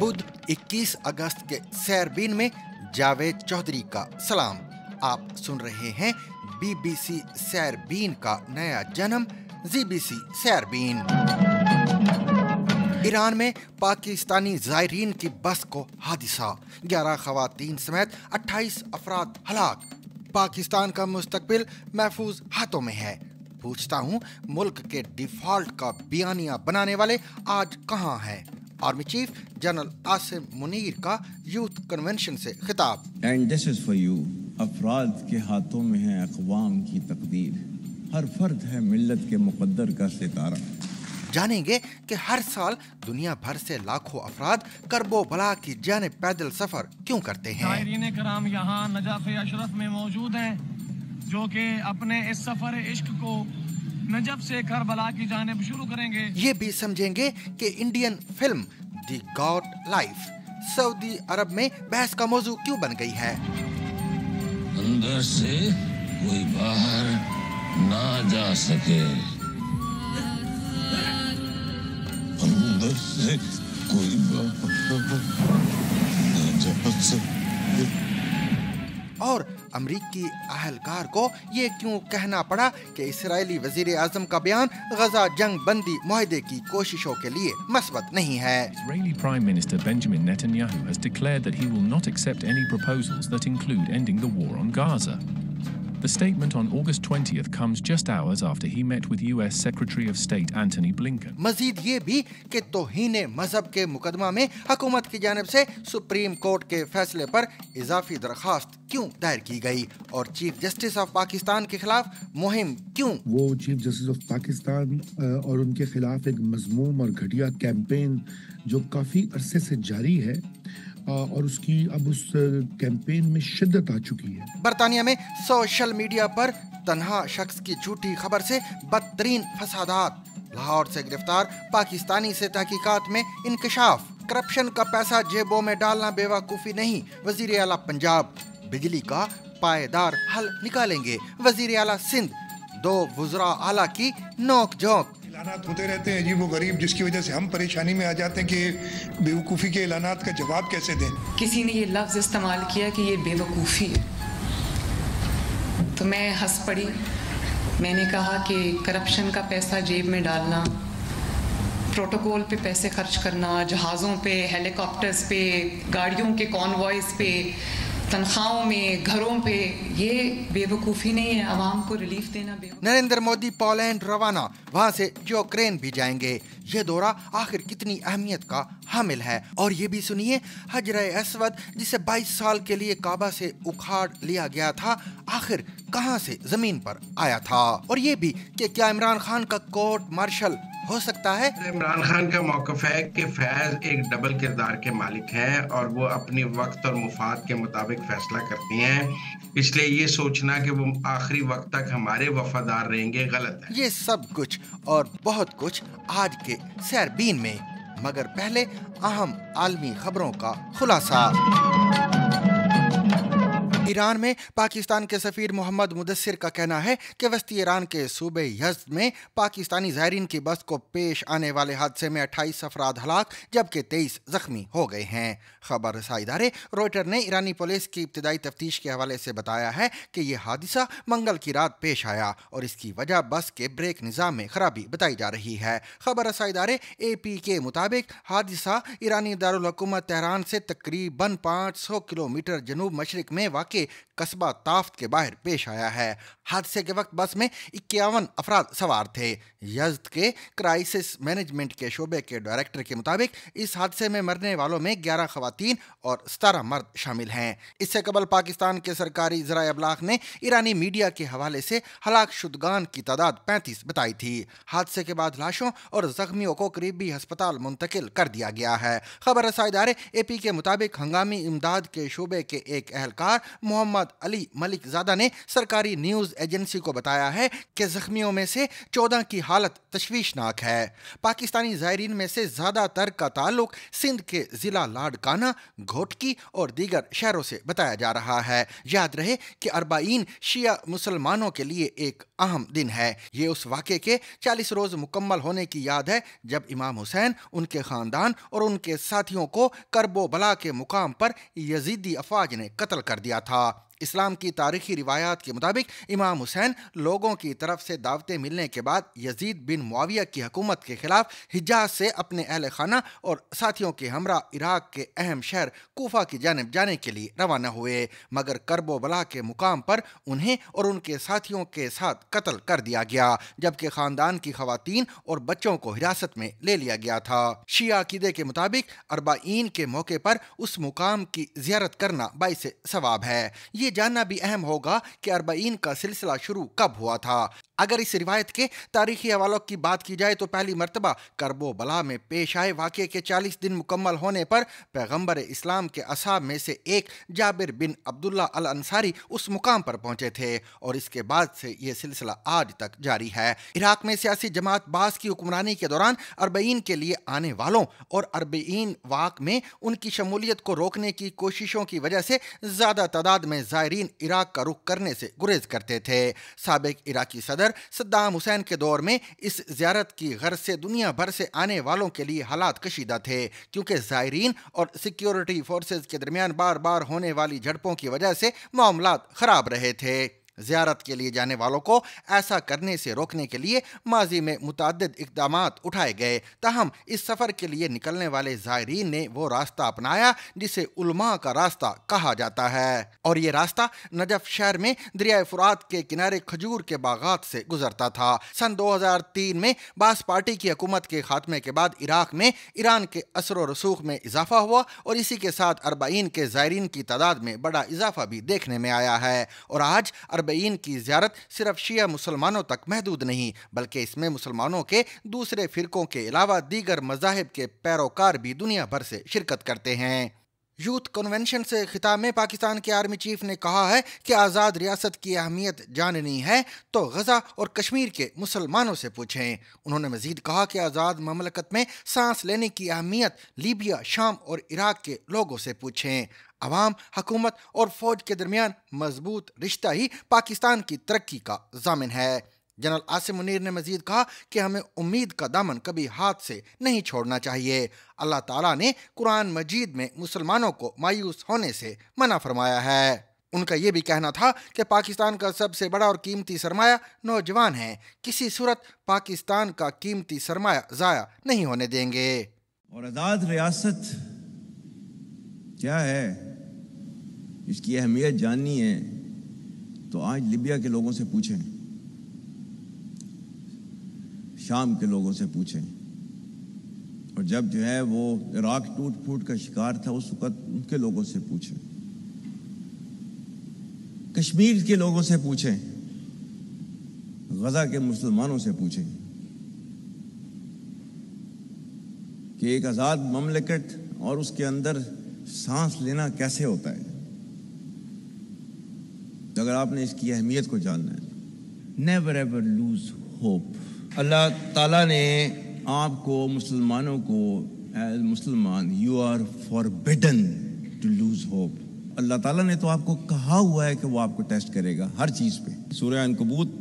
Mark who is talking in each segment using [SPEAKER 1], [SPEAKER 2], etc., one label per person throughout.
[SPEAKER 1] बुध 21 अगस्त के सैरबीन में जावेद चौधरी का सलाम आप सुन रहे हैं बीबीसी सैरबीन का नया जन्म जीबीसी सैरबीन ईरान में पाकिस्तानी जायरीन की बस को हादिसा 11 खातन समेत 28 अफराद हलाक पाकिस्तान का मुस्तबिल महफूज हाथों में है पूछता हूँ मुल्क के डिफॉल्ट का बयानिया बनाने वाले आज कहाँ हैं army chief general Asim Munir का यूथ कन्वेंशन से खिताब
[SPEAKER 2] and this is for you अफराद के हाथों में है अकवाम की तकदीर हर फर्द है
[SPEAKER 1] मिल्लत के मुकद्दर का सितारा जानेंगे कि हर साल दुनिया भर से लाखों अफराद करबो बला की जाने पैदल सफर क्यों करते हैं
[SPEAKER 3] कराम यहाँ नजाफ अशरफ में मौजूद हैं जो कि अपने इस सफर इश्क को
[SPEAKER 1] नजब से बला की जानब शुरू करेंगे ये भी समझेंगे कि Indian film the goat life सऊदी अरब में बहस का मौजू क्यों बन गई है
[SPEAKER 3] अंदर से कोई बाहर ना जा सके अंदर से कोई बाहर ना जा सके
[SPEAKER 1] और अमरीकी अहलकार को ये क्यों कहना पड़ा कि इसराइली वजीर आजम का बयान गजा जंग बंदी मुहिदे की कोशिशों के लिए मस्बत नहीं है
[SPEAKER 4] Israeli prime minister Benjamin The statement on August 20th comes just hours after he met with US Secretary of State Antony Blinken. मजीद ये भी कि तोहन मजहब के
[SPEAKER 1] मुकदमा में हकूमत की जानब से सुप्रीम कोर्ट के फैसले पर इजाफी दरखास्त क्यों दायर की गई और चीफ जस्टिस ऑफ पाकिस्तान के खिलाफ मुहिम क्यों
[SPEAKER 3] वो चीफ जस्टिस ऑफ पाकिस्तान और उनके खिलाफ एक मजमूम और घटिया कैंपेन जो काफी अरसे से जारी है और उसकी अब उस कैंपेन में शिद्दत आ चुकी है
[SPEAKER 1] बरतानिया में सोशल मीडिया पर तनहा शख्स की झूठी खबर से बदतरीन फसादात लाहौर से गिरफ्तार पाकिस्तानी से तहकीकात में इंकशाफ करप्शन का पैसा जेबों में डालना बेवकूफ़ी नहीं वजीर अला पंजाब बिजली का पायदार हल निकालेंगे वजीर अला सिंध दो वजरा आला की नोक झोंक ऐलानात होते रहते हैं जी वो गरीब जिसकी वजह से हम परेशानी में आ जाते हैं कि
[SPEAKER 2] बेवकूफ़ी के ऐलानात का जवाब कैसे दें
[SPEAKER 5] किसी ने ये लफ्ज़ इस्तेमाल किया कि ये बेवकूफ़ी है तो मैं हंस पड़ी मैंने कहा कि करप्शन का पैसा जेब में डालना प्रोटोकॉल पे पैसे खर्च करना जहाज़ों पे हेलीकॉप्टर्स पे गाड़ियों के कॉन्वॉयज़ पे तनख्वाहों में घरों पे ये
[SPEAKER 1] बेवकूफ़ी नहीं है आवाम
[SPEAKER 5] को रिलीफ देना
[SPEAKER 1] नरेंद्र मोदी पोलैंड रवाना वहाँ से यूक्रेन भी जाएंगे ये दौरा आखिर कितनी अहमियत का हामिल है और ये भी सुनिए हजर असवद जिसे 22 साल के लिए काबा से उखाड़ लिया गया था आखिर कहां से जमीन पर आया था और ये भी कि क्या इमरान खान का कोर्ट मार्शल हो सकता है इमरान खान का मौकफ है कि फैज
[SPEAKER 3] एक डबल किरदार के मालिक हैं और वो अपने वक्त और मुफाद के मुताबिक फैसला करती हैं इसलिए ये सोचना कि वो आखिरी वक्त तक हमारे वफादार रहेंगे गलत है ये
[SPEAKER 1] सब कुछ और बहुत कुछ आज के सैरबीन में मगर पहले अहम आलमी खबरों का खुलासा ईरान में पाकिस्तान के सफीर मोहम्मद मुदस्सिर का कहना है कि वस्ती ईरान के सूबे यज्द में पाकिस्तानी जायरीन की बस को पेश आने वाले हादसे में अट्ठाईस अफराद हलाक जबकि तेईस जख्मी हो गए हैं खबर रसाई इदारे रोयटर ने ईरानी पुलिस की इब्तदाई तफ्तीश के हवाले से बताया है कि यह हादसा मंगल की रात पेश आया और इसकी वजह बस के ब्रेक निज़ाम में खराबी बताई जा रही है खबर रसाई इदारे ए पी के मुताबिक हादसा ईरानी दारकूमत तहरान से तकरीबन पाँच सौ किलोमीटर जनूब मशरक में वाक़ Porque कस्बा ताफ्त के बाहर पेश आया है हादसे के वक्त बस में इक्यावन अफराद सवार थे यजद के क्राइसिस मैनेजमेंट के शोबे के डायरेक्टर के मुताबिक इस हादसे में मरने वालों में ग्यारह खवतान और सतारह मर्द शामिल हैं इससे कबल पाकिस्तान के सरकारी जरा अबलाक ने ईरानी मीडिया के हवाले से हलाक शुदगान की तादाद पैंतीस बताई थी हादसे के बाद लाशों और जख्मियों को करीबी अस्पताल मुंतकिल कर दिया गया है खबर रसा इदारे ए पी के मुताबिक हंगामी इमदाद के शोबे के एक एहलकार मोहम्मद मोहम्मद अली मलिक ज़ादा ने सरकारी न्यूज़ एजेंसी को बताया है कि ज़ख्मियों में से चौदह की हालत तशवीशनाक है पाकिस्तानी ज़ायरीन में से ज़्यादातर का ताल्लुक सिंध के ज़िला लाडकाना घोटकी और दीगर शहरों से बताया जा रहा है याद रहे कि अरबाइन शिया मुसलमानों के लिए एक अहम दिन है ये उस वाक़े के चालीस रोज़ मुकम्मल होने की याद है जब इमाम हुसैन उनके ख़ानदान और उनके साथियों को करबो बला के मुकाम पर यजीदी अफवाज ने कत्ल कर दिया था इस्लाम की तारीखी रिवायात के मुताबिक इमाम हुसैन लोगों की तरफ से दावतें मिलने के बाद यजीद बिन मुआविया की हकूमत के खिलाफ हिजाज से अपने अहल खाना और साथियों के हमरा इराक के अहम शहर कोफा की जानब जाने के लिए रवाना हुए मगर करबो बला के मुकाम पर उन्हें और उनके साथियों के साथ कत्ल कर दिया गया जबकि खानदान की खातन और बच्चों को हिरासत में ले लिया गया था शिया अकीदे के मुताबिक अरबाइन के मौके पर उस मुकाम की जियारत करना बाईस सवाब है ये जानना भी अहम होगा कि अरबईन का सिलसिला शुरू कब हुआ था अगर इस रिवायत के तारीखी हवालों की बात की जाए तो पहली मरतबा करबो बला में पेश आए वाक़े के चालीस दिन मुकम्मल होने पर पैगम्बर इस्लाम के असाब में से एक जाबिर बिन अब्दुल्ला अल अंसारी उस मुकाम पर पहुंचे थे और इसके बाद से यह सिलसिला आज तक जारी है इराक में सियासी जमात बास की हुक्मरानी के दौरान अरबईन के लिए आने वालों और अरबईन वाक में उनकी शमूलियत को रोकने की कोशिशों की वजह से ज़्यादा तादाद में ज़ायरीन इराक का रुख करने से गुरेज करते थे सबक इराकी सदर लेकर सद्दाम हुसैन के दौर में इस ज्यारत की गर्ज से दुनिया भर से आने वालों के लिए हालात कशीदा थे क्योंकि ज़ायरीन और सिक्योरिटी फोर्सेज के दरमियान बार बार होने वाली झड़पों की वजह से मामला खराब रहे थे जियारत के लिए जाने वालों को ऐसा करने से रोकने के लिए माजी में मुतद इकदाम उठाए गए तहम इस सफ़र के लिए निकलने वाले ज़ायरीन ने वो रास्ता अपनाया जिसे उलमा का रास्ता कहा जाता है और ये रास्ता नजफ शहर में दरिया फुरात के किनारे खजूर के बागात से गुजरता था सन 2003 में बास पार्टी की हुकूमत के खात्मे के बाद इराक में ईरान के असर रसूख में इजाफा हुआ और इसी के साथ अरबाइन के ज़ायरीन की तादाद में बड़ा इजाफा भी देखने में आया है और आज अरब तबईन की ज्यारत सिर्फ शिया मुसलमानों तक महदूद नहीं बल्कि इसमें मुसलमानों के दूसरे फिरकों के अलावा दीगर मजाहब के पैरोकार भी दुनिया भर से शिरकत करते हैं यूथ कन्वेंशन से खिताब में पाकिस्तान के आर्मी चीफ ने कहा है कि आज़ाद रियासत की अहमियत जाननी है तो गजा और कश्मीर के मुसलमानों से पूछें उन्होंने मजीद कहा कि आज़ाद ममलकत में सांस लेने की अहमियत लीबिया शाम और इराक के लोगों से पूछें अवाम हकूमत और फौज के दरमियान मजबूत रिश्ता ही पाकिस्तान की तरक्की का जामिन है जनरल आसिम मुनीर ने मजीद कहा कि हमें उम्मीद का दामन कभी हाथ से नहीं छोड़ना चाहिए अल्लाह ताला ने कुरान मजीद में मुसलमानों को मायूस होने से मना फरमाया है उनका ये भी कहना था कि पाकिस्तान का सबसे बड़ा और कीमती सरमाया नौजवान है किसी सूरत पाकिस्तान का कीमती सरमाया ज़ाया नहीं होने देंगे और आज़ाद रियासत क्या
[SPEAKER 2] है इसकी अहमियत जाननी है तो आज लिबिया के लोगों से पूछें शाम के लोगों से पूछें और जब जो है वो इराक टूट फूट का शिकार था उस वक्त उनके लोगों से पूछें कश्मीर के लोगों से पूछें गजा के मुसलमानों से पूछें कि एक आज़ाद ममलिकट और उसके अंदर सांस लेना कैसे होता है तो अगर आपने इसकी अहमियत को जानना है नेवर एवर लूज होप अल्लाह ताला ने आपको मुसलमानों को एज मुसलमान you are forbidden to lose hope अल्लाह ताला ने तो आपको कहा हुआ है कि वो आपको टेस्ट करेगा हर चीज़ पे सूर्य कबूत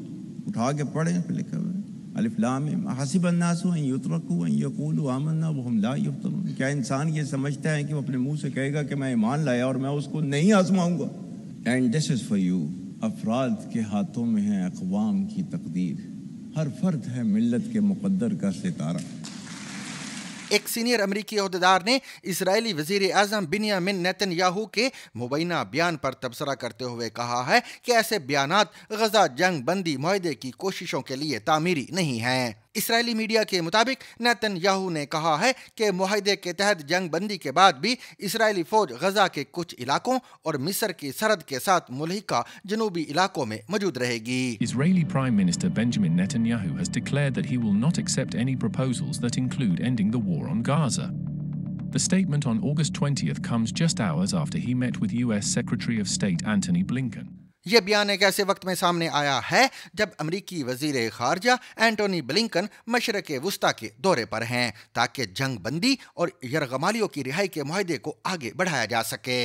[SPEAKER 2] उठा के पढ़े फिर लिखा हुआ है अलिफ्लाम हसीब अन्नास यकूल आमन्ना ला क्या इंसान ये समझता है कि वो अपने मुंह से कहेगा कि मैं ईमान लाया और मैं उसको नहीं आजमाऊंगा and this is for you अफराद के हाथों में है अकवाम की तकदीर हर फर्द है मिल्लत के मुकद्दर का सितारा
[SPEAKER 1] एक सीनियर अमरीकी अहदेदार ने इसराइली वजीर अजम बिनियामिन नैतन याहू के मुबैना बयान पर तबसरा करते हुए कहा है कि ऐसे बयान गजा जंग बंदी माहे की कोशिशों के लिए तामीरी नहीं हैं इसराइली मीडिया के मुताबिक नैतन याहू ने कहा है कि माहदे के तहत जंग बंदी के बाद भी इसराइली फौज गजा के कुछ इलाकों और मिस्र की सरहद के साथ
[SPEAKER 4] मुलिका जनूबी इलाकों में मौजूद रहेगी Israeli prime minister Benjamin Netanyahu has declare that he will not accept any proposals that include ending the war on Gaza The statement on August 20th comes just hours after he met with US Secretary of State Antony Blinken.
[SPEAKER 1] यह बयान एक ऐसे वक्त में सामने आया है जब अमरीकी वजीर खारजा एंटोनी ब्लिंकन मशरक वस्ती के दौरे पर हैं ताकि जंग बंदी और यरगमालियों की रिहाई के माहदे को आगे बढ़ाया जा सके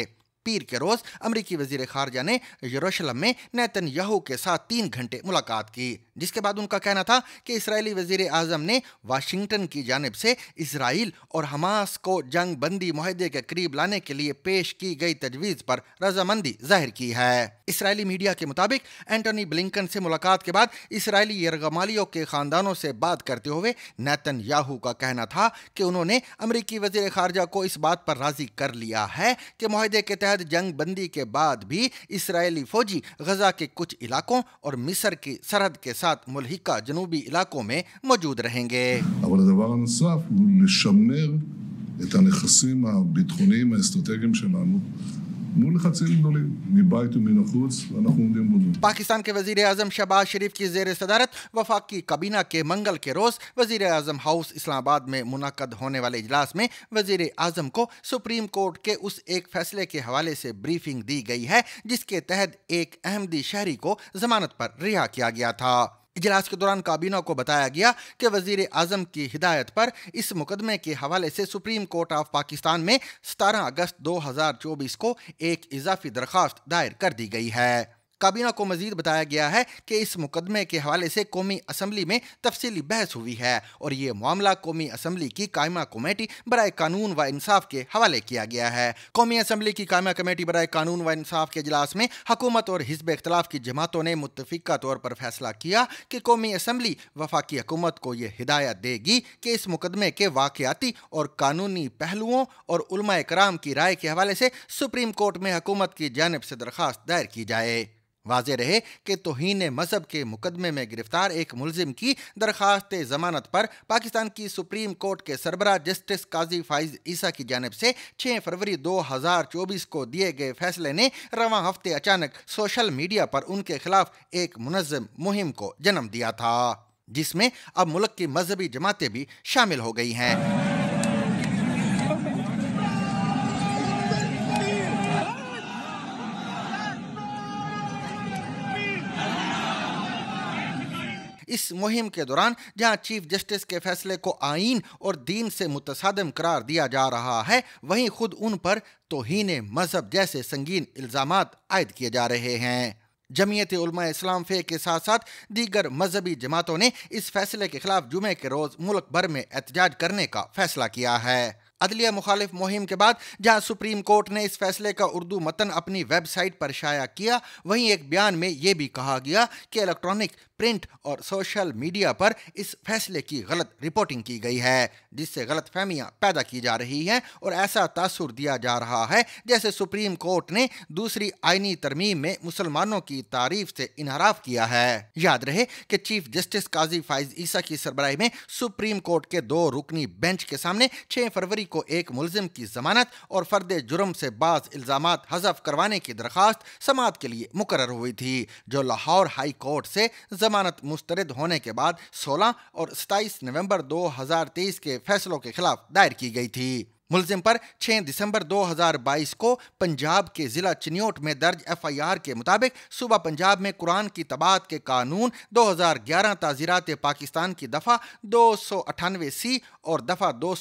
[SPEAKER 1] पीर के रोज अमरीकी वजीर खारजा ने यरूशलम में नैतन याहू के साथ तीन घंटे मुलाकात की जिसके बाद उनका कहना था कि इसराइली वजीर आजम ने वाशिंगटन की जानब से इसराइल और हमास को जंग बंदी माहे के करीब लाने के लिए पेश की गई तजवीज़ पर रजामंदी जाहिर की है इसराइली मीडिया के मुताबिक एंटोनी ब्लिंकन से मुलाकात के बाद इसराइली यरगमालियों के खानदानों से बात करते हुए नैतन याहू का कहना था कि उन्होंने अमरीकी वजीर खारजा को इस बात पर राजी कर लिया है कि माहे के तहत गैर जंग बंदी के बाद भी इसराइली फौजी गजा के कुछ इलाकों और मिस्र की सरहद के साथ मुलहिका जनूबी इलाकों में मौजूद रहेंगे
[SPEAKER 4] את הנכסים הביטחוניים האסטרטגיים שלנו מול לחצים גדולים, מבית ומן החוץ, ואנחנו עומדים בזה.
[SPEAKER 1] पाकिस्तान के वजीर अजम शबाज शरीफ की जेर सदारत वफाकी काबीना के मंगल के रोज़ वजीर अजम हाउस इस्लामाबाद में मुनद होने वाले इजलास में वजीर अजम को सुप्रीम कोर्ट के उस एक फैसले के हवाले से ब्रीफिंग दी गई है जिसके तहत एक अहमदी शहरी को जमानत पर रिहा किया गया था इजलास के दौरान काबीना को बताया गया कि वजीर अजम की हिदायत पर इस मुकदमे के हवाले से सुप्रीम कोर्ट ऑफ पाकिस्तान में सतारह अगस्त दो हज़ार चौबीस को एक इजाफी दरख्वास्त दायर कर दी गई है काबीना को मजीद बताया गया है कि इस मुकदमे के हवाले से कौमी असम्बली में तफसली बहस हुई है और ये मामला कौमी असम्बली की कायमा कमेटी बरए कानून व इंसाफ के हवाले किया गया है कौमी असम्बली की कायमा कमेटी बरए कानून व इंसाफ के अजलास में हकूमत और हिजब इख्तलाफ की जमातों ने मुतफ़ा तौर पर फैसला किया कि कौमी असम्बली वफाकी हकूमत को यह हिदायत देगी कि इस मुकदमे के वाकयाती और कानूनी पहलुओं और उलमा कराम की राय के हवाले से सुप्रीम कोर्ट में हकूमत की जानब से दरख्वास्त दायर की जाए वाज रहे कि तोहन मजहब के मुकदमे में गिरफ्तार एक मुलजिम की दरख्वास्त जमानत पर पाकिस्तान की सुप्रीम कोर्ट के सरबरा जस्टिस काजी फाइज ईसा की जानब से 6 फरवरी 2024 को दिए गए फैसले ने रवा हफ्ते अचानक सोशल मीडिया पर उनके खिलाफ एक मुनजम मुहिम को जन्म दिया था जिसमें अब मुल्क की मजहबी जमातें भी शामिल हो गई हैं इस मुहिम के दौरान जहां चीफ जस्टिस के फैसले को आईन और दीन से मुतसादम करार दिया जा रहा है वहीं खुद उन पर तोहन मजहब जैसे संगीन इल्ज़ाम आयद किए जा रहे हैं जमीयत उलमा इस्लाम फे के साथ साथ दीगर मजहबी जमातों ने इस फैसले के खिलाफ जुमे के रोज़ मुल्क भर में एहतजाज करने का फैसला किया है अदलिया मुखालिफ मुहिम के बाद जहां सुप्रीम कोर्ट ने इस फैसले का उर्दू मतन अपनी वेबसाइट पर शाया किया वहीं एक बयान में यह भी कहा गया कि इलेक्ट्रॉनिक प्रिंट और सोशल मीडिया पर इस फैसले की गलत रिपोर्टिंग की गई है जिससे गलत फहमियाँ पैदा की जा रही हैं और ऐसा तासुर दिया जा रहा है जैसे सुप्रीम कोर्ट ने दूसरी आईनी तरमीम में मुसलमानों की तारीफ से इनहराफ किया है याद रहे कि चीफ जस्टिस काजी फाइज ईसा की सरबराही में सुप्रीम कोर्ट के दो रुकनी बेंच के सामने छह फरवरी को एक मुलजिम की जमानत और फर्द जुर्म से बाज इल्जाम हजफ करवाने की दरखास्त समात के लिए मुकर हुई थी जो लाहौर हाई कोर्ट से जमानत मुस्तरद होने के बाद 16 और 27 नवंबर 2023 के फैसलों के खिलाफ दायर की गई थी मुलजिम पर 6 दिसंबर 2022 को पंजाब के जिला चिन्योट में दर्ज एफआईआर के मुताबिक सुबह पंजाब में कुरान की तबाद के कानून 2011 ताजीरात पाकिस्तान की दफ़ा दो सी और दफ़ा दो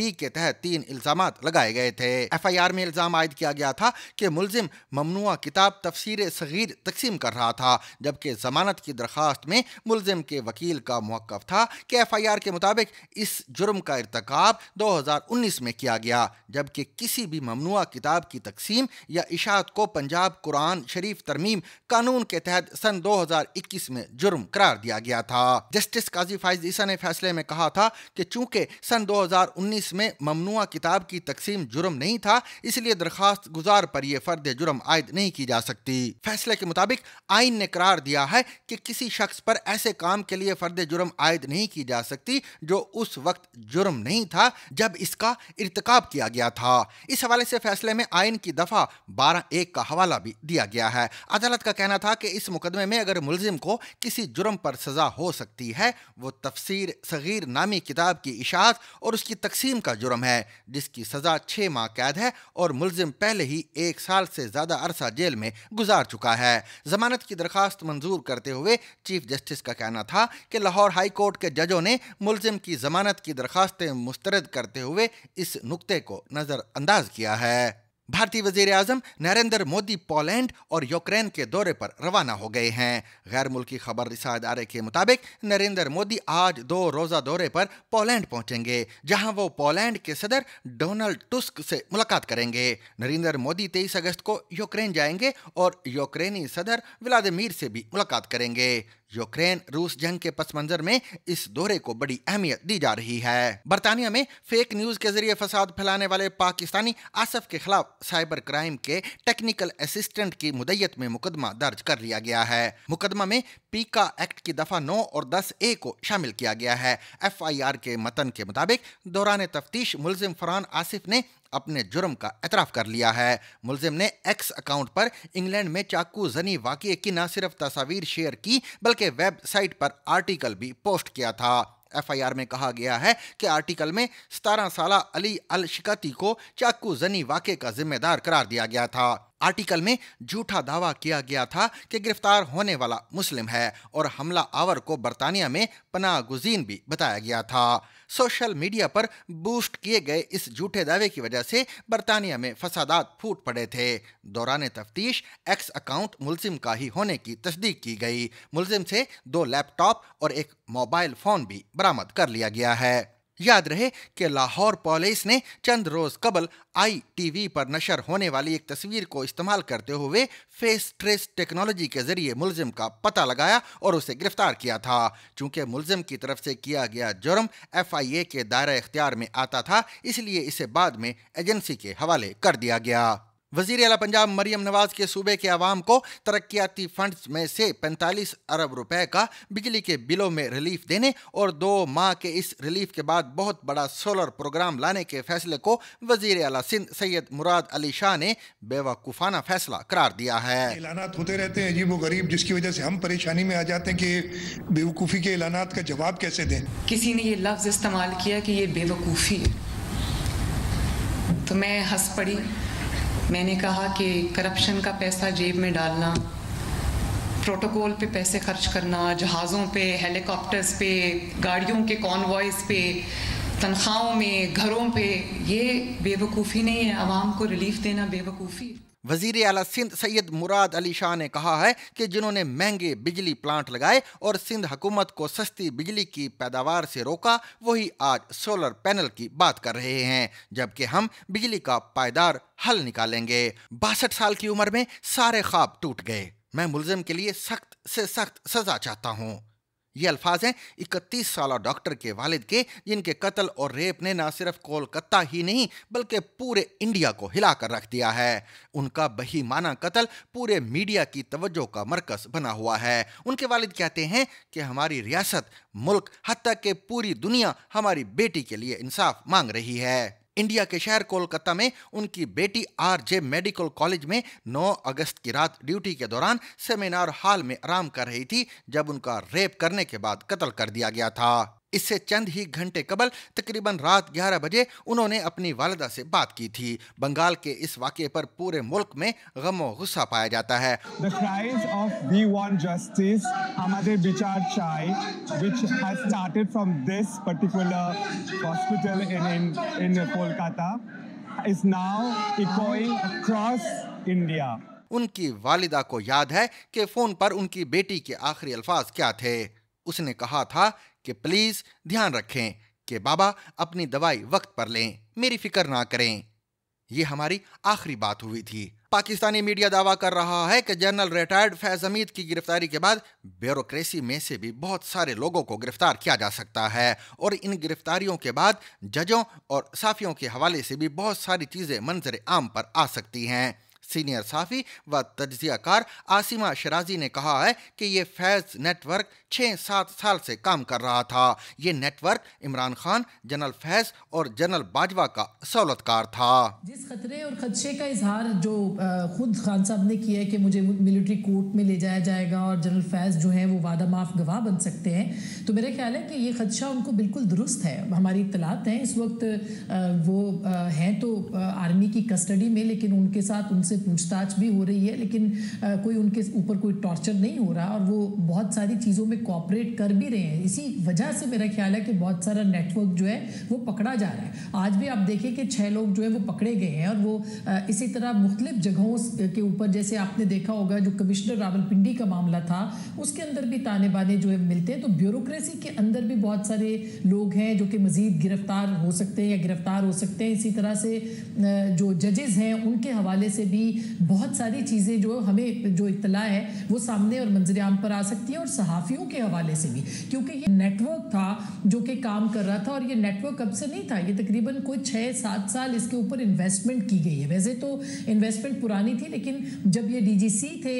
[SPEAKER 1] बी के तहत तीन इल्ज़ाम लगाए गए थे एफआईआर में इल्ज़ाम आयद किया गया था कि मुलजिम ममनुआ किताब तफसीर सगीर तकसीम कर रहा था जबकि जमानत की दरखास्त में मुलजिम के वकील का मौकफ़ था कि एफ आई आर के मुताबिक इस जुर्म का इरतकब दो हज़ार उन्नीस में में किया गया जबकि किसी भी ममनुआ किताब की तकसीम या इशात को पंजाब कुरान शरीफ तरमीम कानून के तहत सन 2021 में जुर्म करार दिया गया था जस्टिस काजी फाइज ईसा ने फैसले में कहा था कि चूंकि सन 2019 में ममनुआ किताब की तकसीम जुर्म नहीं था इसलिए दरखास्त गुजार पर यह फर्द जुर्म आयद नहीं की जा सकती फैसले के मुताबिक आइन ने करार दिया है कि किसी शख्स पर ऐसे काम के लिए फर्द जुर्म आयद नहीं की जा सकती जो उस वक्त जुर्म नहीं था जब इसका इरतकब किया गया था इस हवाले से फैसले में आयन की दफ़ा बारह एक का हवाला भी दिया गया है अदालत का कहना था कि इस मुकदमे में अगर मुलजिम को किसी जुर्म पर सजा हो सकती है वो तफसीर सगीर नामी किताब की इशात और उसकी तकसीम का जुर्म है जिसकी सज़ा छः माह कैद है और मुलजिम पहले ही एक साल से ज़्यादा अरसा जेल में गुजार चुका है जमानत की दरख्वास्त मंजूर करते हुए चीफ जस्टिस का कहना था कि लाहौर हाई कोर्ट के जजों ने मुलजिम की जमानत की दरखास्तें मुस्तरद करते हुए इस नुक्ते को नज़रअंदाज किया है भारतीय वजीर आजम नरेंद्र मोदी पोलैंड और यूक्रेन के दौरे पर रवाना हो गए हैं गैर मुल्की खबर रिसा इदारे के मुताबिक नरेंद्र मोदी आज दो रोज़ा दौरे पर पोलैंड पहुंचेंगे जहां वो पोलैंड के सदर डोनाल्ड टुस्क से मुलाकात करेंगे नरेंद्र मोदी तेईस अगस्त को यूक्रेन जाएंगे और यूक्रेनी सदर व्लादिमिर से भी मुलाकात करेंगे यूक्रेन रूस जंग के पस मंजर में इस दौरे को बड़ी अहमियत दी जा रही है बरतानिया में फेक न्यूज के जरिए फसाद फैलाने वाले पाकिस्तानी आसफ के खिलाफ साइबर क्राइम के टेक्निकल असिस्टेंट की मुदैयत में मुकदमा दर्ज कर लिया गया है मुकदमा में पीका एक्ट की दफा नौ और दस ए को शामिल किया गया है एफ आई आर के मतन के मुताबिक दौरान तफ्तीश मुलजिम फरहान आसिफ ने अपने जुर्म का एतराफ़ कर लिया है मुलजिम ने एक्स अकाउंट पर इंग्लैंड में चाकू जनी वाक़े की न सिर्फ तस्वीर शेयर की बल्कि वेबसाइट पर आर्टिकल भी पोस्ट किया था एफआईआर में कहा गया है कि आर्टिकल में सतारह साल अली अल शिकती को चाकू जनी वाक़े का जिम्मेदार करार दिया गया था आर्टिकल में झूठा दावा किया गया था कि गिरफ्तार होने वाला मुस्लिम है और हमला आवर को बरतानिया में पनाह गुजीन भी बताया गया था सोशल मीडिया पर बूस्ट किए गए इस झूठे दावे की वजह से बरतानिया में फसादात फूट पड़े थे दौरान तफ्तीश एक्स अकाउंट मुलजिम का ही होने की तस्दीक की गई मुलजिम से दो लैपटॉप और एक मोबाइल फ़ोन भी बरामद कर लिया गया है याद रहे कि लाहौर पुलिस ने चंद रोज कबल आई टीवी पर नशर होने वाली एक तस्वीर को इस्तेमाल करते हुए फेस ट्रेस टेक्नोलॉजी के जरिए मुलजिम का पता लगाया और उसे गिरफ्तार किया था चूंकि मुलजिम की तरफ से किया गया जुर्म एफ आई ए के दायरा इख्तियार में आता था इसलिए इसे बाद में एजेंसी के हवाले कर दिया गया वजीर अला पंजाब मरियम नवाज के सूबे के आवाम को तरक्याती फंड में से 45 अरब रुपए का बिजली के बिलों में रिलीफ देने और दो माह के इस रिलीफ के बाद बहुत बड़ा सोलर प्रोग्राम लाने के फैसले को वजीर अला सिंध सैयद मुराद अली शाह ने बेवकूफ़ाना फैसला करार दिया है ऐलानात
[SPEAKER 2] होते रहते हैं अजीब गरीब जिसकी वजह से हम परेशानी में आ जाते हैं कि बेवकूफ़ी के ऐलानात का जवाब कैसे दें
[SPEAKER 5] किसी ने ये लफ्ज़ इस्तेमाल किया कि ये बेवकूफ़ी तो मैं हंस पड़ी मैंने कहा कि करप्शन का पैसा जेब में डालना प्रोटोकॉल पे पैसे खर्च करना जहाज़ों पे हेलीकॉप्टर्स पे गाड़ियों के कॉन्वॉयस पे तनख्वाहों में घरों पे ये बेवकूफ़ी नहीं है आवाम को रिलीफ देना बेवकूफ़ी
[SPEAKER 1] वजीर अला सिंध सैयद मुराद अली शाह ने कहा है कि जिन्होंने महंगे बिजली प्लांट लगाए और सिंध हुकूमत को सस्ती बिजली की पैदावार से रोका वही आज सोलर पैनल की बात कर रहे हैं जबकि हम बिजली का पायदार हल निकालेंगे बासठ साल की उम्र में सारे ख्वाब टूट गए मैं मुलजिम के लिए सख्त से सख्त सजा चाहता हूँ ये अल्फाज हैं इकतीस साल डॉक्टर के वालिद के जिनके कत्ल और रेप ने ना सिर्फ कोलकाता ही नहीं बल्कि पूरे इंडिया को हिलाकर रख दिया है उनका बही माना कत्ल पूरे मीडिया की तवज्जो का मरकज बना हुआ है उनके वालिद कहते हैं कि हमारी रियासत मुल्क हती के पूरी दुनिया हमारी बेटी के लिए इंसाफ मांग रही है इंडिया के शहर कोलकाता में उनकी बेटी आरजे मेडिकल कॉलेज में 9 अगस्त की रात ड्यूटी के दौरान सेमिनार हॉल में आराम कर रही थी जब उनका रेप करने के बाद कत्ल कर दिया गया था इससे चंद ही घंटे कबल तकरीबन रात 11 बजे उन्होंने अपनी वालदा से बात की थी बंगाल के इस वाक्य पर पूरे मुल्क में गम गुस्सा पाया जाता है उनकी वालिदा को याद है कि फोन पर उनकी बेटी के आखिरी अल्फाज क्या थे उसने कहा था कि प्लीज़ ध्यान रखें कि बाबा अपनी दवाई वक्त पर लें मेरी फिक्र ना करें ये हमारी आखिरी बात हुई थी पाकिस्तानी मीडिया दावा कर रहा है कि जनरल रिटायर्ड फैज हमीद की गिरफ्तारी के बाद ब्यूरोक्रेसी में से भी बहुत सारे लोगों को गिरफ्तार किया जा सकता है और इन गिरफ्तारियों के बाद जजों और साफियों के हवाले से भी बहुत सारी चीज़ें मंजर आम पर आ सकती हैं सीनियर साफी व तजिया कार आसिमा शराजी ने कहा है कि ये फैज नेटवर्क छह सात साल से काम कर रहा था ये नेटवर्क इमरान खान जनरल फैज और जनरल बाजवा का सहूलतकार था
[SPEAKER 4] जिस खतरे और खदशे का इजहार जो खुद खान साहब ने किया है कि मुझे मिलिट्री कोर्ट में ले जाया जाएगा और जनरल फैज जो है वो वादा माफ गवाह बन सकते हैं तो मेरा ख्याल है कि ये खदशा उनको बिल्कुल दुरुस्त है हमारी इतलात है इस वक्त वो हैं तो आर्मी की कस्टडी में लेकिन उनके साथ उनसे पूछताछ भी हो रही है लेकिन कोई उनके ऊपर कोई टॉर्चर नहीं हो रहा और वो बहुत सारी चीज़ों में कॉपरेट कर भी रहे हैं इसी वजह से मेरा ख्याल है कि बहुत सारा नेटवर्क जो है वो पकड़ा जा रहा है आज भी आप देखें कि छः लोग जो है वो पकड़े गए हैं और वो इसी तरह मुख्तलिफ जगहों के ऊपर जैसे आपने देखा होगा जो कमिश्नर रावलपिंडी का मामला था उसके अंदर भी ताने बाने जो है मिलते हैं तो ब्यूरोक्रेसी के अंदर भी बहुत सारे लोग हैं जो कि मज़ीद गिरफ्तार हो सकते हैं या गिरफ्तार हो सकते हैं इसी तरह से जो जजेज़ हैं उनके हवाले से भी बहुत सारी चीज़ें जो हमें जो इतला है वो सामने और मंजरेआम पर आ सकती है और सहाफ़ियों के हवाले से भी क्योंकि ये नेटवर्क था जो कि काम कर रहा था और ये नेटवर्क अब से नहीं था ये तकरीबन कोई छः सात साल इसके ऊपर इन्वेस्टमेंट की गई है वैसे तो इन्वेस्टमेंट पुरानी थी लेकिन जब ये डीजीसी थे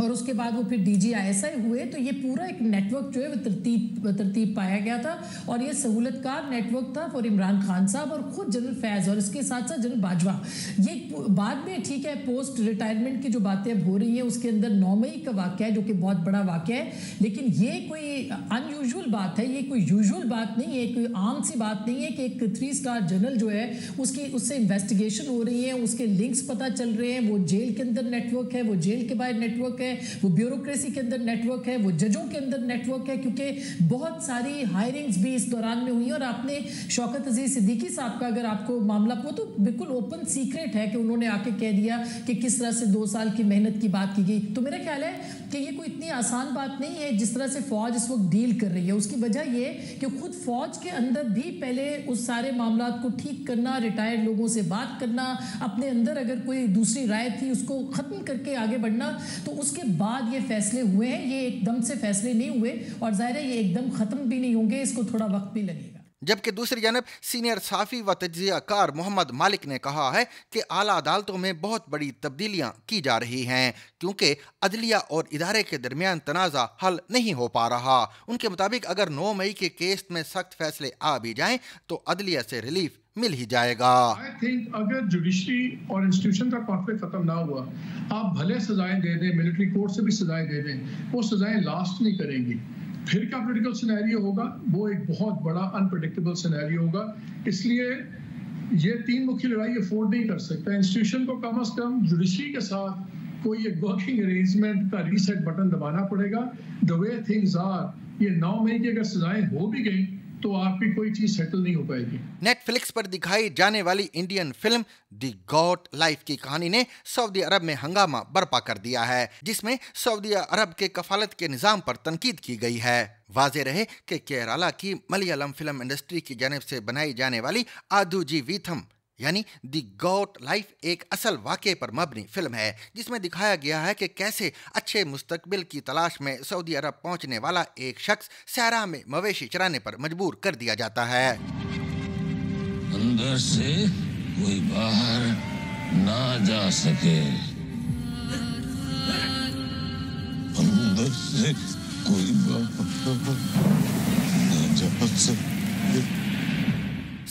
[SPEAKER 4] और उसके बाद वो फिर डी जी हुए तो ये पूरा एक नेटवर्क जो है वो तरतीब तरतीब पाया गया था और ये सहूलतकार नेटवर्क था फॉर इमरान खान साहब और खुद जनरल फैज़ और इसके साथ साथ जनरल बाजवा ये बाद में ठीक है पोस्ट रिटायरमेंट की जो बातें अब हो रही हैं उसके अंदर नौ मई का वाक़ है जो कि बहुत बड़ा वाक़ है लेकिन ये कोई अनयूजल बात है ये कोई यूजल बात नहीं है कोई आम सी बात नहीं है कि एक थ्री स्टार जनरल जो है उसकी उससे इन्वेस्टिगेशन हो रही है उसके लिंक्स पता चल रहे हैं वो जेल के अंदर नेटवर्क है वो जेल के बाहर नेटवर्क है वो ब्यूरोक्रेसी के अंदर नेटवर्क है वो जजों के अंदर नेटवर्क है क्योंकि बहुत सारी हायरिंग्स भी इस दौरान में हुई और आपने शौकत अजीज सिद्दीकी साहब का अगर आपको मामला वो तो बिल्कुल ओपन सीक्रेट है कि उन्होंने आके कह दिया कि किस तरह से दो साल की मेहनत की बात की गई तो मेरा ख्याल है कि ये कोई इतनी आसान बात नहीं है जिस तरह से फौज इस वक्त डील कर रही है उसकी वजह ये कि खुद फौज के अंदर भी पहले उस सारे मामला को ठीक करना रिटायर्ड लोगों से बात करना अपने अंदर अगर कोई दूसरी राय थी उसको ख़त्म करके आगे बढ़ना तो उसके बाद ये फैसले हुए हैं ये एकदम से फैसले नहीं हुए और ज़ाहिर है ये एकदम ख़त्म भी नहीं होंगे इसको थोड़ा वक्त भी लगेगा
[SPEAKER 1] जबकि दूसरी जानब सीनियर साफ़ी व तजियाकार मोहम्मद मालिक ने कहा है कि आला अदालतों में बहुत बड़ी तब्दीलियाँ की जा रही हैं क्योंकि अदलिया और इदारे के दरमियान तनाज़ा हल नहीं हो पा रहा उनके मुताबिक अगर नौ मई के केस में सख्त फैसले आ भी जाएं तो अदलिया से रिलीफ मिल ही जाएगा आई थिंक
[SPEAKER 3] अगर जुडिशरी और इंस्टीट्यूशन का कॉन्फ्लिक्ट खत्म ना हुआ आप भले सजाएं दे दें मिलिट्री कोर्ट से भी सजाएं दे दें वो सजाएं लास्ट नहीं करेंगी फिर क्या पोलिटिकल सिनेरियो होगा वो एक बहुत बड़ा अनप्रडिक्टेबल सिनेरियो होगा इसलिए ये तीन मुख्य लड़ाई अफोर्ड नहीं कर सकता इंस्टीट्यूशन को कम अज कम जुडिशरी के साथ कोई एक वर्किंग अरेंजमेंट का रीसेट बटन दबाना पड़ेगा द वे थिंग्स आर ये नौ मई की अगर सजाएं हो भी गई तो आपकी कोई चीज सेटल नहीं हो पाएगी
[SPEAKER 1] नेटफ्लिक्स पर दिखाई जाने वाली Indian film the goat life की कहानी ने सऊदी अरब में हंगामा बर्पा कर दिया है जिसमें सऊदी अरब के कफालत के निजाम पर तनकीद की गई है वाजे रहे कि केरला की मलयालम फिल्म इंडस्ट्री की जानब से बनाई जाने वाली आधू जी वीथम यानी दी गॉट लाइफ एक असल वाक्य पर मबनी फिल्म है जिसमें दिखाया गया है कि कैसे अच्छे मुस्तबिल की तलाश में सऊदी अरब पहुंचने वाला एक शख्स सहरा में मवेशी चराने पर मजबूर कर दिया जाता है अंदर से कोई बाहर ना जा सके
[SPEAKER 2] अंदर से कोई बाहर ना
[SPEAKER 1] जा सके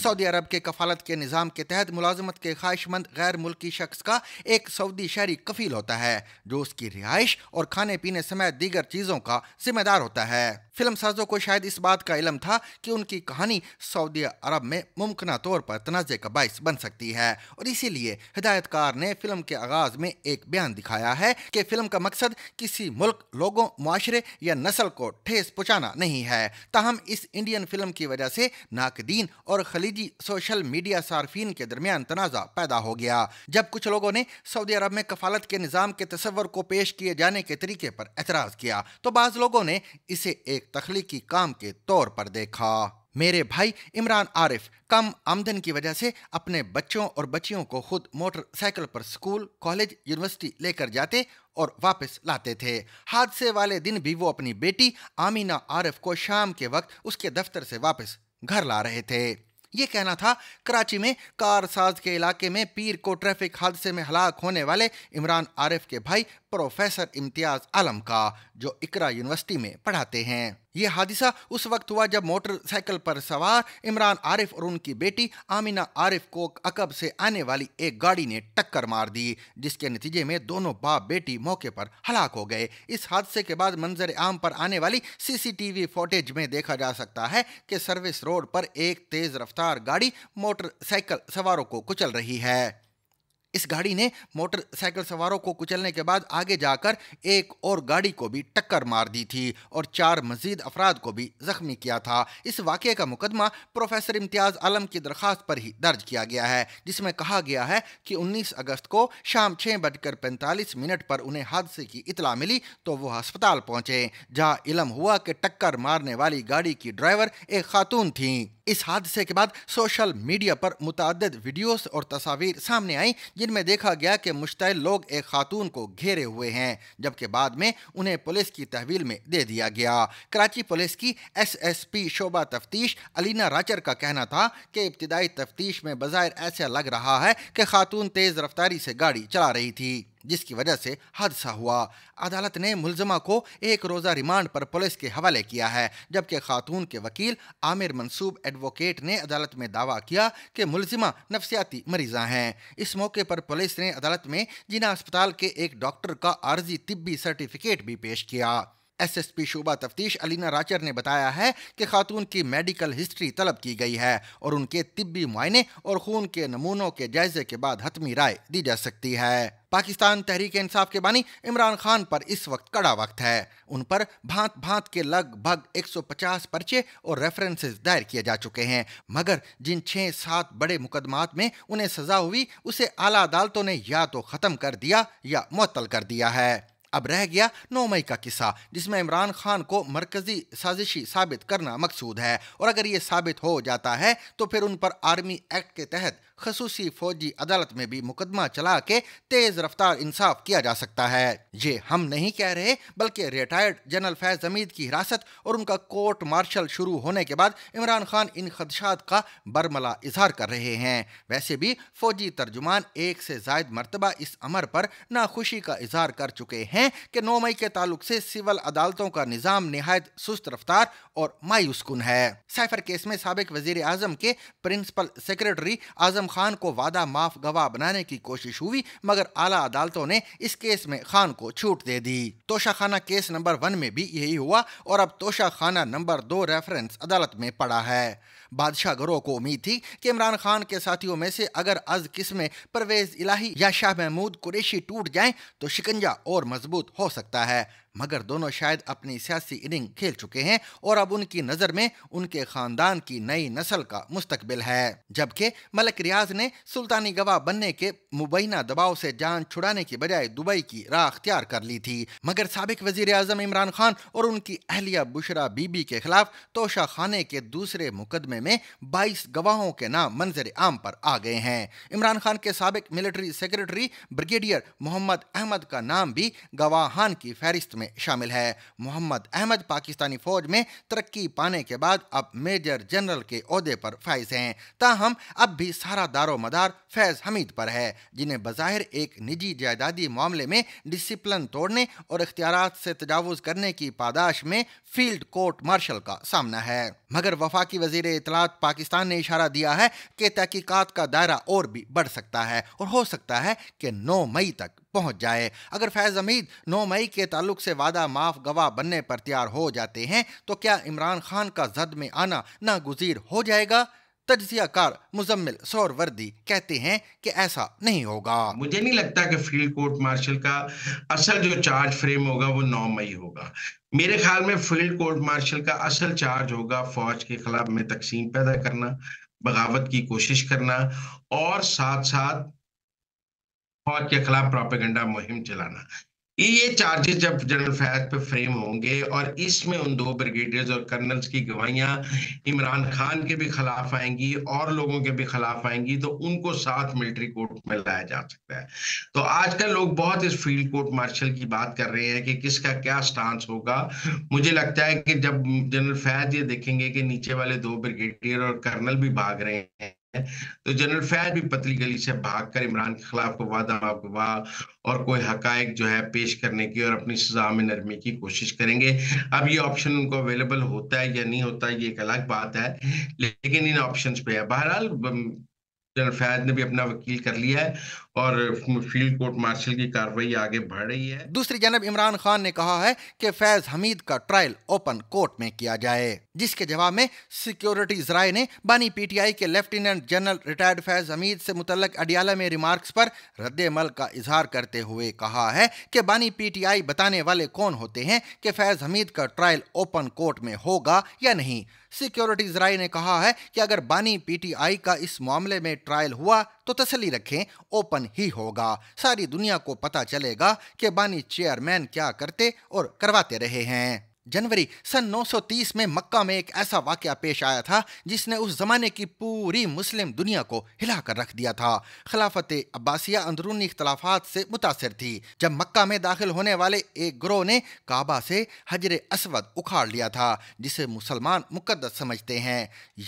[SPEAKER 1] सऊदी अरब के कफालत के निज़ाम के तहत मुलाजमत के ख्वाहिशमंद गैर मुल्की शख्स का एक सऊदी शहरी कफील होता है जो उसकी रिहाइश और खाने पीने समेत दीगर चीज़ों का जिम्मेदार होता है फिल्म साजों को शायद इस बात का इलम था कि उनकी कहानी सऊदी अरब में मुमकिन तौर पर तनाज़े का बायस बन सकती है और इसीलिए हिदायतकार ने फिल्म के आगाज में एक बयान दिखाया है कि फिल्म का मकसद किसी मुल्क लोगों माशरे या नस्ल को ठेस पहुँचाना नहीं है ताहम इस इंडियन फिल्म की वजह से नाकदीन और खलीजी सोशल मीडिया सार्फिन के दरमियान तनाज़ा पैदा हो गया जब कुछ लोगों ने सऊदी अरब में कफालत के निज़ाम के तस्वर को पेश किए जाने के तरीके पर एतराज़ किया तो बाज़ लोगों ने इसे एक तखलीकी काम के तौर पर देखा मेरे भाई इमरान आरिफ कम आमदन की वजह से अपने बच्चों और बच्चियों को खुद मोटरसाइकिल पर स्कूल कॉलेज यूनिवर्सिटी लेकर जाते और वापस लाते थे हादसे वाले दिन भी वो अपनी बेटी आमीना आरिफ को शाम के वक्त उसके दफ्तर से वापस घर ला रहे थे ये कहना था कराची में कार साज के इलाके में पीर को ट्रैफिक हादसे में हलाक होने वाले इमरान आरिफ के भाई प्रोफेसर इम्तियाज आलम का जो इकरा यूनिवर्सिटी में पढ़ाते हैं ये हादिसा उस वक्त हुआ जब मोटरसाइकिल पर सवार इमरान आरिफ और उनकी बेटी आमिना आरिफ को अकब से आने वाली एक गाड़ी ने टक्कर मार दी जिसके नतीजे में दोनों बाप बेटी मौके पर हलाक हो गए इस हादसे के बाद मंजर आम पर आने वाली सीसीटीवी फुटेज में देखा जा सकता है कि सर्विस रोड पर एक तेज रफ्तार गाड़ी मोटरसाइकिल सवारों को कुचल रही है इस गाड़ी ने मोटरसाइकिल सवारों को कुचलने के बाद आगे जाकर एक और गाड़ी को भी टक्कर मार दी थी और चार मजीद अफराद को भी जख्मी किया था इस वाक़ का मुकदमा प्रोफेसर इम्तियाज़ आलम की दरखास्त पर ही दर्ज किया गया है जिसमें कहा गया है कि उन्नीस अगस्त को शाम छः बजकर पैंतालीस मिनट पर उन्हें हादसे की इतला मिली तो वह अस्पताल पहुँचे जहाँ इलम हुआ कि टक्कर मारने वाली गाड़ी की ड्राइवर एक खातून थी इस हादसे के बाद सोशल मीडिया पर मुतद वीडियोस और तस्वीर सामने आई जिनमें देखा गया कि मुश्तिल लोग एक खातून को घेरे हुए हैं जबकि बाद में उन्हें पुलिस की तहवील में दे दिया गया कराची पुलिस की एस एस पी शोभा तफ्तीश अलीना राचर का कहना था कि इब्तदाई तफ्तीश में बज़ाहिर ऐसा लग रहा है कि खातून तेज़ रफ्तारी से गाड़ी चला रही थी जिसकी वजह से हादसा हुआ अदालत ने मुलजमा को एक रोज़ा रिमांड पर पुलिस के हवाले किया है जबकि खातून के वकील आमिर मंसूब एडवोकेट ने अदालत में दावा किया कि मुलजिमा नफसियाती मरीजा हैं इस मौके पर पुलिस ने अदालत में जिना अस्पताल के एक डॉक्टर का आर्जी तिब्बी सर्टिफिकेट भी पेश किया एसएसपी शोभा तफ्तीश अलीना राचर ने बताया है कि खातून की मेडिकल हिस्ट्री तलब की गई है और उनके तिब्बी मुआयने और खून के नमूनों के जायजे के बाद हतमी राय दी जा सकती है पाकिस्तान तहरीक इंसाफ के बानी इमरान खान पर इस वक्त कड़ा वक्त है उन पर भांत भांत के लगभग 150 पर्चे और रेफरेंसेस दायर किए जा चुके हैं मगर जिन छः सात बड़े मुकदमात में उन्हें सजा हुई उसे आला अदालतों ने या तो ख़त्म कर दिया या मअतल कर दिया है अब रह गया नौ मई का किस्सा जिसमें इमरान खान को मरकजी साजिशी साबित करना मकसूद है और अगर ये साबित हो जाता है तो फिर उन पर आर्मी एक्ट के तहत खसूसी फौजी अदालत में भी मुकदमा चला के तेज रफ्तार इंसाफ किया जा सकता है ये हम नहीं कह रहे बल्कि रिटायर्ड जनरल फैज हमीद की हिरासत और उनका कोर्ट मार्शल शुरू होने के बाद इमरान खान इन खदशात का बरमला इजहार कर रहे हैं वैसे भी फौजी तर्जुमान एक से जायद मरतबा इस अमर पर नाखुशी का इजहार कर चुके हैं कि नौ मई के ताल्लुक से सिविल अदालतों का निज़ाम नहायत सुस्त रफ्तार और मायूसकुन है साइफर केस में सबक वजीर आजम के प्रिंसिपल सेक्रेटरी आजम खान को वादा माफ गवाह बनाने की कोशिश हुई मगर आला अदालतों ने इस केस में खान को छूट दे दी तोशा खाना केस नंबर वन में भी यही हुआ और अब तोशा खाना नंबर दो रेफरेंस अदालत में पड़ा है बादशाह गरोह को उम्मीद थी कि इमरान खान के साथियों में से अगर अज किस्में परवेज इलाही या शाह महमूद कुरेशी टूट जाएं तो शिकंजा और मजबूत हो सकता है मगर दोनों शायद अपनी सियासी इनिंग खेल चुके हैं और अब उनकी नज़र में उनके खानदान की नई नस्ल का मुस्तकबिल है जबकि मलक रियाज ने सुल्तानी गवाह बनने के मुबैना दबाव से जान छुड़ाने की बजाय दुबई की राह अख्तियार कर ली थी मगर सबक वजीर अजम इमरान खान और उनकी अहलिया बुशरा बीबी के खिलाफ तोशा खाने के दूसरे मुकदमे में बाईस गवाहों के नाम मंजर आम पर आ गए हैं इमरान खान के सबक military secretary brigadier Mohammad Ahmed का नाम भी गवाहान की फहरिस्त में शामिल है मोहम्मद अहमद पाकिस्तानी फौज में तरक्की पाने के बाद अब मेजर जनरल के अहदे पर फाइज हैं ताहम अब भी सारा दारो मदार फैज हमीद पर है जिन्हें बज़ाहिर एक निजी जायदादी मामले में डिसिप्लिन तोड़ने और इख्तियार से तजावज़ करने की पादाश में फील्ड कोर्ट मार्शल का सामना है मगर वफाकी वजीर इतलात पाकिस्तान ने इशारा दिया है कि तहकीकत का दायरा और भी बढ़ सकता है और हो सकता है कि नौ मई तक पहुंच जाए अगर फैज़ हमीद नौ मई के ताल्लुक से वादा माफ गवाह बनने पर तैयार हो जाते हैं तो क्या इमरान खान का जद में आना नागुजीर हो जाएगा तजियाकार मुजम्मिल सौर वर्दी कहते हैं कि ऐसा नहीं होगा मुझे नहीं
[SPEAKER 3] लगता कि फील्ड कोर्ट मार्शल का असल जो चार्ज फ्रेम होगा वो नौ मई होगा मेरे ख्याल में फील्ड कोर्ट मार्शल का असल चार्ज होगा फौज के खिलाफ में तकसीम पैदा करना बगावत की कोशिश करना और साथ साथ फौज के खिलाफ प्रोपेगेंडा मुहिम चलाना ये चार्जेस जब जनरल फैज पे फ्रेम होंगे और इसमें उन दो ब्रिगेडियर्स और कर्नल्स की गवाहियां इमरान खान के भी खिलाफ आएंगी और लोगों के भी खिलाफ आएंगी तो उनको साथ मिलिट्री कोर्ट में लाया जा सकता है तो आजकल लोग बहुत इस फील्ड कोर्ट मार्शल की बात कर रहे हैं कि किसका क्या स्टांस होगा मुझे लगता है कि जब जनरल फैज ये देखेंगे कि नीचे वाले दो ब्रिगेडियर और कर्नल भी भाग रहे हैं है तो जनरल फैज भी पतली गली से भागकर इमरान के खिलाफ वादा और कोई हकायक जो है पेश करने की और अपनी सजा में नरमी की कोशिश करेंगे अब ये ऑप्शन उनको अवेलेबल होता है या नहीं होता ये एक अलग बात है लेकिन इन ऑप्शन पे है बहरहाल जनरल फैज ने भी अपना वकील कर लिया है और फील्ड कोर्ट मार्शल की कार्रवाई आगे बढ़ रही है
[SPEAKER 1] दूसरी जनब इमरान खान ने कहा है कि फैज हमीद का ट्रायल ओपन कोर्ट में किया जाए जिसके जवाब में सिक्योरिटीज राय ने बानी पीटीआई के lieutenant general retired Faiz Hameed से मुतलक अडियाला में रिमार्क्स पर मल का इजहार करते हुए कहा है कि बानी पीटीआई बताने वाले कौन होते हैं कि फैज हमीद का ट्रायल ओपन कोर्ट में होगा या नहीं सिक्योरिटीज राय ने कहा है कि अगर बानी पीटीआई का इस मामले में ट्रायल हुआ तो तसली रखें ओपन ही होगा सारी दुनिया को पता चलेगा कि बानी चेयरमैन क्या करते और करवाते रहे हैं जनवरी सन 930 में मक्का में एक ऐसा वाक़ पेश आया था जिसने उस ज़माने की पूरी मुस्लिम दुनिया को हिला कर रख दिया था खिलाफत अब्बासिया अंदरूनी इख्तलाफात से मुतासर थी जब मक्का में दाखिल होने वाले एक ग्रोह ने काबा से हजर असवद उखाड़ लिया था जिसे मुसलमान मुकदस समझते हैं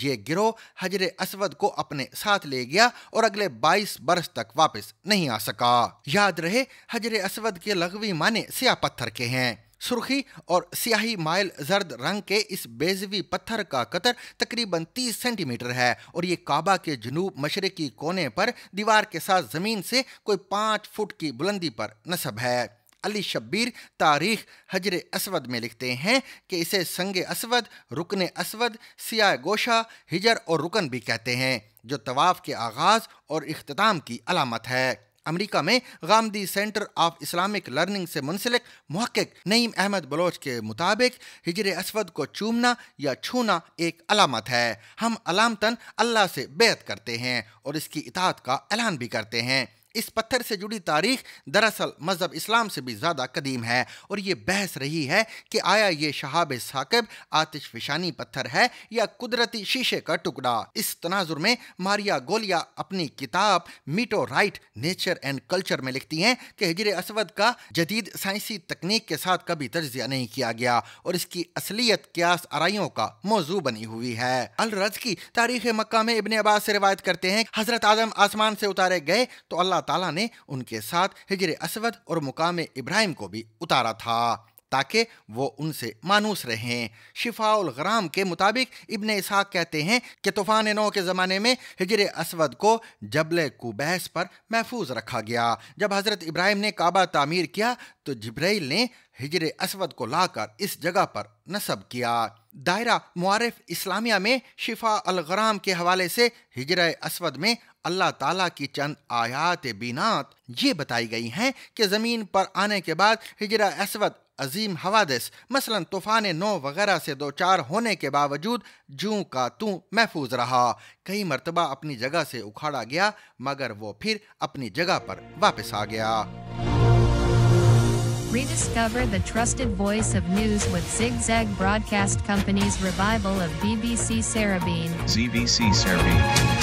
[SPEAKER 1] ये गिरोह हजर असवद को अपने साथ ले गया और अगले बाईस बरस तक वापस नहीं आ सका याद रहे हजर असवद के लघवी माने सिया पत्थर के हैं सुर्खी और सियाही माइल जर्द रंग के इस बेजवी पत्थर का कतर तकरीबन 30 सेंटीमीटर है और ये काबा के जनूब मशरकी कोने पर दीवार के साथ ज़मीन से कोई पाँच फुट की बुलंदी पर नसब है अली शब्बीर तारीख हजर असवद में लिखते हैं कि इसे संग असवद रुकन असवद सिया गोशा हिजर और रुकन भी कहते हैं जो तवाफ़ के आगाज़ और अख्ताम की अलामत है अमरीका में Ghamidi centre of Islamic learning से मुंसलिक मुहक नईम अहमद बलोच के मुताबिक हिजर असवद को चूमना या छूना एक अलामत है हम अलामतन अल्लाह से बेत करते हैं और इसकी इतात का ऐलान भी करते हैं इस पत्थर से जुड़ी तारीख दरअसल मज़हब इस्लाम से भी ज़्यादा कदीम है और ये बहस रही है कि आया ये शहाब साकिब आतिश फिशानी पत्थर है या कुदरती शीशे का टुकड़ा इस तनाजुर में मारिया गोलिया अपनी किताब meteorite nature and culture में लिखती हैं कि हजर असवद का जदीद साइंसी तकनीक के साथ कभी तजिया नहीं किया गया और इसकी असलियत क्यास आरइयों का मौजू बनी हुई है अलरज की तारीख मक्का में इबन अब्बास से रिवायत करते हैं हजरत आजम आसमान से उतारे गए तो अल्लाह ताला ने उनके साथ हिजर असवद और मुकाम इब्राहिम को भी उतारा था ताकि वो उनसे मानूस रहें शिफाउल ग्राम के मुताबिक इबन इसहाक कहते हैं कि तूफ़ान नौ के ज़माने में हिजर असवद को जबल कुबैस पर महफूज रखा गया जब हज़रत इब्राहिम ने काबा तामीर किया तो जब्राइल ने हिजर असवद को लाकर इस जगह पर नसब किया दायरा मुआरफ इस्लामिया में शिफा अलग्राम के हवाले से हिजर असवद में अल्लाह ताला की चंद आयात बीनात ये बताई गई हैं कि ज़मीन पर आने के बाद हिजरा असवद अजीम हवादिस मसलन तूफ़ान नो वगैरह से दो चार होने के बावजूद जू का तू महफूज रहा कई मरतबा अपनी जगह से उखाड़ा गया मगर वो फिर अपनी जगह पर वापस आ गया Rediscover the
[SPEAKER 3] trusted voice of news with Zigzag Broadcast Company's revival of BBC Sarabine.
[SPEAKER 2] BBC Sarabine.